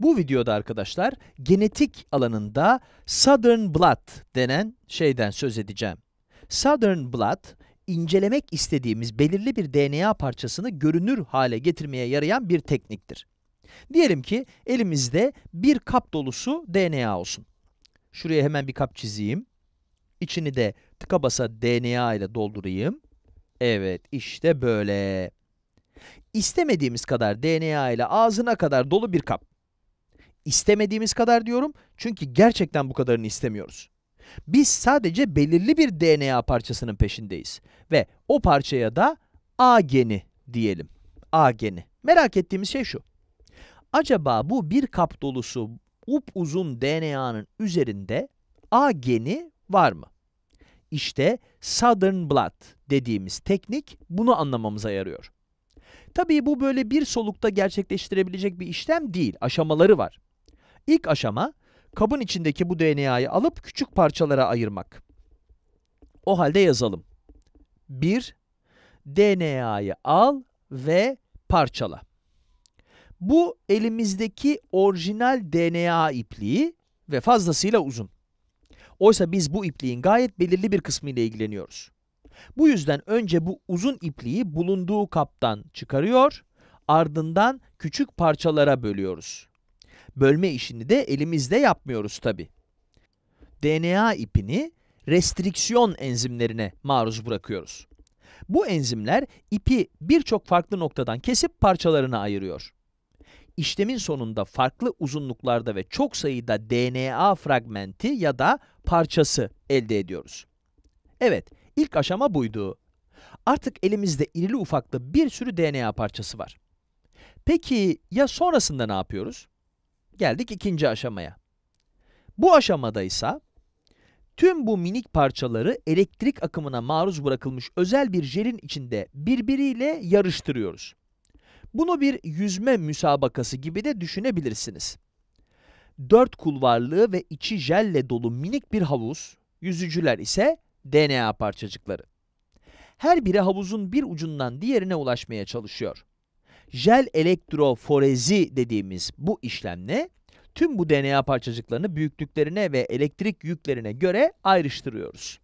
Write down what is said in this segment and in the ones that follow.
Bu videoda arkadaşlar genetik alanında Southern Blot denen şeyden söz edeceğim. Southern Blot, incelemek istediğimiz belirli bir DNA parçasını görünür hale getirmeye yarayan bir tekniktir. Diyelim ki elimizde bir kap dolusu DNA olsun. Şuraya hemen bir kap çizeyim. İçini de tıka basa DNA ile doldurayım. Evet işte böyle. İstemediğimiz kadar DNA ile ağzına kadar dolu bir kap istemediğimiz kadar diyorum çünkü gerçekten bu kadarını istemiyoruz. Biz sadece belirli bir DNA parçasının peşindeyiz ve o parçaya da A geni diyelim. A geni. Merak ettiğimiz şey şu. Acaba bu bir kap dolusu up uzun DNA'nın üzerinde A geni var mı? İşte Southern Blot dediğimiz teknik bunu anlamamıza yarıyor. Tabii bu böyle bir solukta gerçekleştirebilecek bir işlem değil, aşamaları var. İlk aşama kabın içindeki bu DNA'yı alıp küçük parçalara ayırmak. O halde yazalım. 1. DNA'yı al ve parçala. Bu elimizdeki orijinal DNA ipliği ve fazlasıyla uzun. Oysa biz bu ipliğin gayet belirli bir kısmıyla ilgileniyoruz. Bu yüzden önce bu uzun ipliği bulunduğu kaptan çıkarıyor, ardından küçük parçalara bölüyoruz. Bölme işini de elimizde yapmıyoruz tabi. DNA ipini restriksiyon enzimlerine maruz bırakıyoruz. Bu enzimler ipi birçok farklı noktadan kesip parçalarına ayırıyor. İşlemin sonunda farklı uzunluklarda ve çok sayıda DNA fragmenti ya da parçası elde ediyoruz. Evet, ilk aşama buydu. Artık elimizde irili ufaklı bir sürü DNA parçası var. Peki ya sonrasında ne yapıyoruz? Geldik ikinci aşamaya. Bu aşamada ise tüm bu minik parçaları elektrik akımına maruz bırakılmış özel bir jelin içinde birbiriyle yarıştırıyoruz. Bunu bir yüzme müsabakası gibi de düşünebilirsiniz. Dört kulvarlığı ve içi jelle dolu minik bir havuz, yüzücüler ise DNA parçacıkları. Her biri havuzun bir ucundan diğerine ulaşmaya çalışıyor. Jel elektroforezi dediğimiz bu işlemle tüm bu DNA parçacıklarını büyüklüklerine ve elektrik yüklerine göre ayrıştırıyoruz.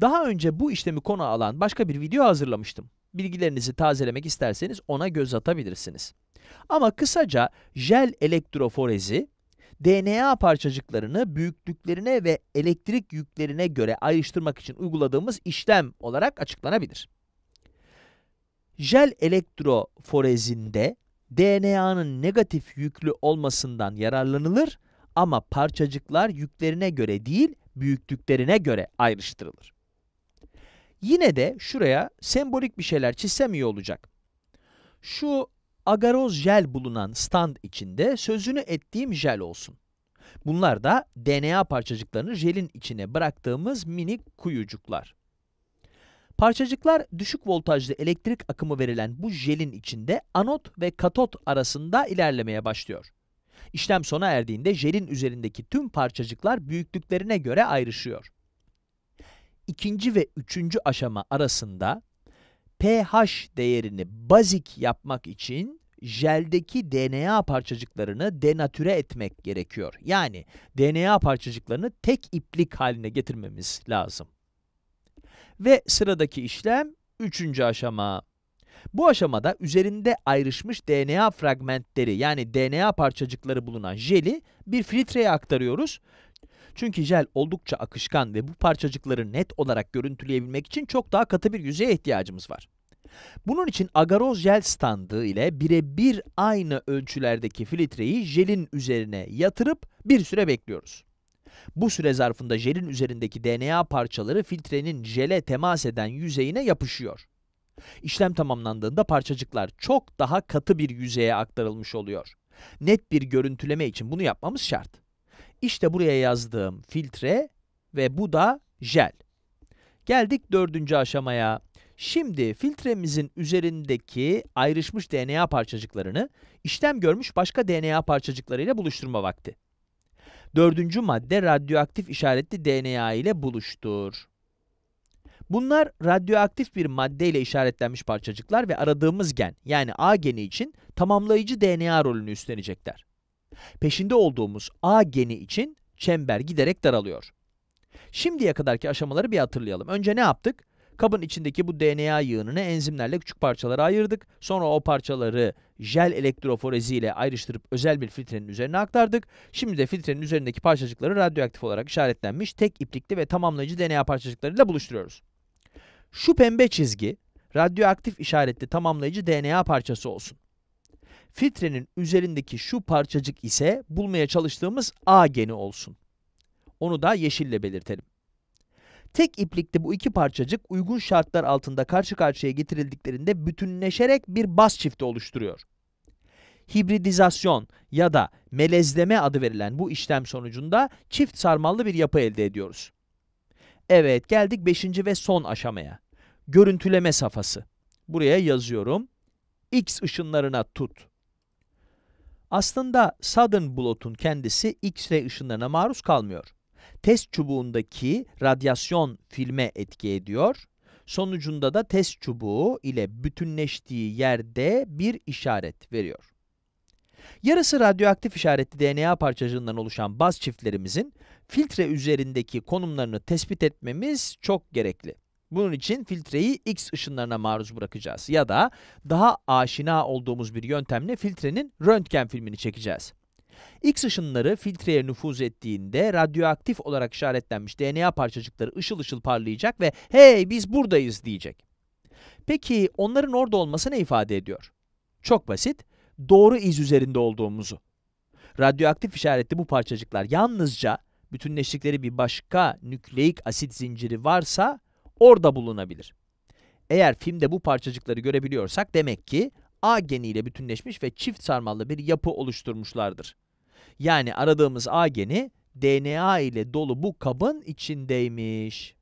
Daha önce bu işlemi konu alan başka bir video hazırlamıştım. Bilgilerinizi tazelemek isterseniz ona göz atabilirsiniz. Ama kısaca jel elektroforezi, DNA parçacıklarını büyüklüklerine ve elektrik yüklerine göre ayrıştırmak için uyguladığımız işlem olarak açıklanabilir. Jel elektroforezinde DNA'nın negatif yüklü olmasından yararlanılır ama parçacıklar yüklerine göre değil, büyüklüklerine göre ayrıştırılır. Yine de şuraya sembolik bir şeyler çizsem iyi olacak. Şu agaroz jel bulunan stand içinde sözünü ettiğim jel olsun. Bunlar da DNA parçacıklarını jelin içine bıraktığımız minik kuyucuklar. Parçacıklar düşük voltajlı elektrik akımı verilen bu jelin içinde anot ve katot arasında ilerlemeye başlıyor. İşlem sona erdiğinde jelin üzerindeki tüm parçacıklar büyüklüklerine göre ayrışıyor. İkinci ve üçüncü aşama arasında pH değerini bazik yapmak için jeldeki DNA parçacıklarını denatüre etmek gerekiyor. Yani DNA parçacıklarını tek iplik haline getirmemiz lazım. Ve sıradaki işlem üçüncü aşama. Bu aşamada üzerinde ayrışmış DNA fragmentleri yani DNA parçacıkları bulunan jeli bir filtreye aktarıyoruz. Çünkü jel oldukça akışkan ve bu parçacıkları net olarak görüntüleyebilmek için çok daha katı bir yüzeye ihtiyacımız var. Bunun için agaroz jel standı ile birebir aynı ölçülerdeki filtreyi jelin üzerine yatırıp bir süre bekliyoruz. Bu süre zarfında jelin üzerindeki DNA parçaları filtrenin jele temas eden yüzeyine yapışıyor. İşlem tamamlandığında parçacıklar çok daha katı bir yüzeye aktarılmış oluyor. Net bir görüntüleme için bunu yapmamız şart. İşte buraya yazdığım filtre ve bu da jel. Geldik dördüncü aşamaya. Şimdi filtremizin üzerindeki ayrışmış DNA parçacıklarını işlem görmüş başka DNA parçacıklarıyla buluşturma vakti. Dördüncü madde radyoaktif işaretli DNA ile buluştur. Bunlar radyoaktif bir madde ile işaretlenmiş parçacıklar ve aradığımız gen yani A geni için tamamlayıcı DNA rolünü üstlenecekler. Peşinde olduğumuz A geni için çember giderek daralıyor. Şimdiye kadarki aşamaları bir hatırlayalım. Önce ne yaptık? Kabın içindeki bu DNA yığınını enzimlerle küçük parçalara ayırdık. Sonra o parçaları jel elektroforezi ile ayrıştırıp özel bir filtrenin üzerine aktardık. Şimdi de filtrenin üzerindeki parçacıkları radyoaktif olarak işaretlenmiş tek iplikli ve tamamlayıcı DNA parçacıklarıyla buluşturuyoruz. Şu pembe çizgi radyoaktif işaretli tamamlayıcı DNA parçası olsun. Filtrenin üzerindeki şu parçacık ise bulmaya çalıştığımız A geni olsun. Onu da yeşille belirtelim. Tek iplikte bu iki parçacık uygun şartlar altında karşı karşıya getirildiklerinde bütünleşerek bir bas çifti oluşturuyor. Hibridizasyon ya da melezleme adı verilen bu işlem sonucunda çift sarmallı bir yapı elde ediyoruz. Evet geldik 5. ve son aşamaya. Görüntüleme safhası. Buraya yazıyorum. X ışınlarına tut. Aslında Southern Blot'un kendisi X-ray ışınlarına maruz kalmıyor test çubuğundaki radyasyon filme etki ediyor. Sonucunda da test çubuğu ile bütünleştiği yerde bir işaret veriyor. Yarısı radyoaktif işaretli DNA parçacığından oluşan baz çiftlerimizin filtre üzerindeki konumlarını tespit etmemiz çok gerekli. Bunun için filtreyi X ışınlarına maruz bırakacağız ya da daha aşina olduğumuz bir yöntemle filtrenin röntgen filmini çekeceğiz. X ışınları filtreye nüfuz ettiğinde radyoaktif olarak işaretlenmiş DNA parçacıkları ışıl ışıl parlayacak ve hey biz buradayız diyecek. Peki onların orada olması ne ifade ediyor? Çok basit, doğru iz üzerinde olduğumuzu. Radyoaktif işaretli bu parçacıklar yalnızca bütünleştikleri bir başka nükleik asit zinciri varsa orada bulunabilir. Eğer filmde bu parçacıkları görebiliyorsak demek ki A geniyle bütünleşmiş ve çift sarmallı bir yapı oluşturmuşlardır. Yani aradığımız ageni DNA ile dolu bu kabın içindeymiş.